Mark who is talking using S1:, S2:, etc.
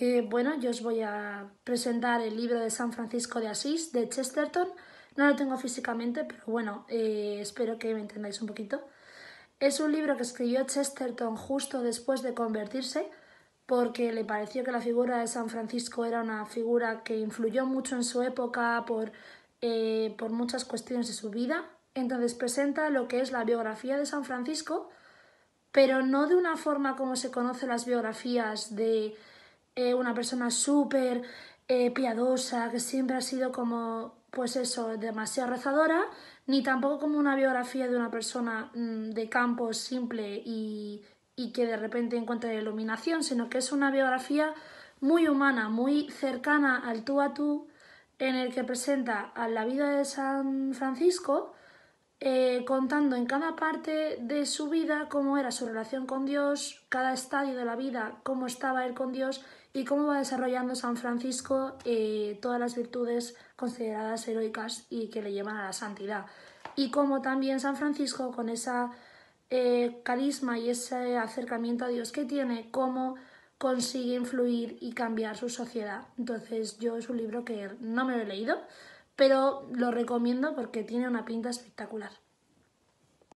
S1: Eh, bueno, yo os voy a presentar el libro de San Francisco de Asís de Chesterton. No lo tengo físicamente, pero bueno, eh, espero que me entendáis un poquito. Es un libro que escribió Chesterton justo después de convertirse, porque le pareció que la figura de San Francisco era una figura que influyó mucho en su época por, eh, por muchas cuestiones de su vida. Entonces presenta lo que es la biografía de San Francisco, pero no de una forma como se conocen las biografías de eh, una persona súper eh, piadosa, que siempre ha sido como, pues eso, demasiado rezadora, ni tampoco como una biografía de una persona mm, de campo simple y, y que de repente encuentra iluminación, sino que es una biografía muy humana, muy cercana al tú a tú, en el que presenta a la vida de San Francisco, eh, contando en cada parte de su vida cómo era su relación con Dios, cada estadio de la vida, cómo estaba él con Dios y cómo va desarrollando San Francisco eh, todas las virtudes consideradas heroicas y que le llevan a la santidad. Y cómo también San Francisco, con esa eh, carisma y ese acercamiento a Dios que tiene, cómo consigue influir y cambiar su sociedad. Entonces yo es un libro que no me lo he leído, pero lo recomiendo porque tiene una pinta espectacular.